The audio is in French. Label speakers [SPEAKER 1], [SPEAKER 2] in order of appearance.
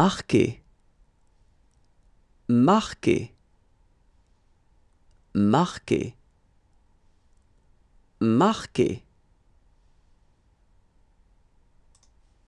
[SPEAKER 1] marquer, Marque. Marquez. Marquez.